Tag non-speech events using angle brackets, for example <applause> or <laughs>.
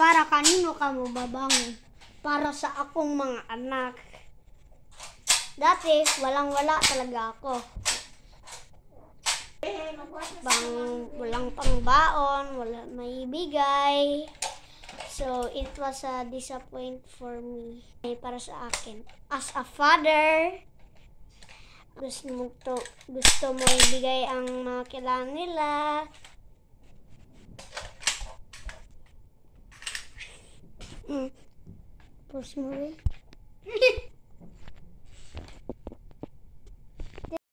Para kanino ka mo babangon? Para sa akong mga anak. Dati, walang-wala talaga ako. Bang, walang pangbaon, wala ibigay. So, it was a disappoint for me. Ay, para sa akin. As a father, gusto mo, to, gusto mo ibigay ang mga kailangan nila. Mm. First movie. <laughs>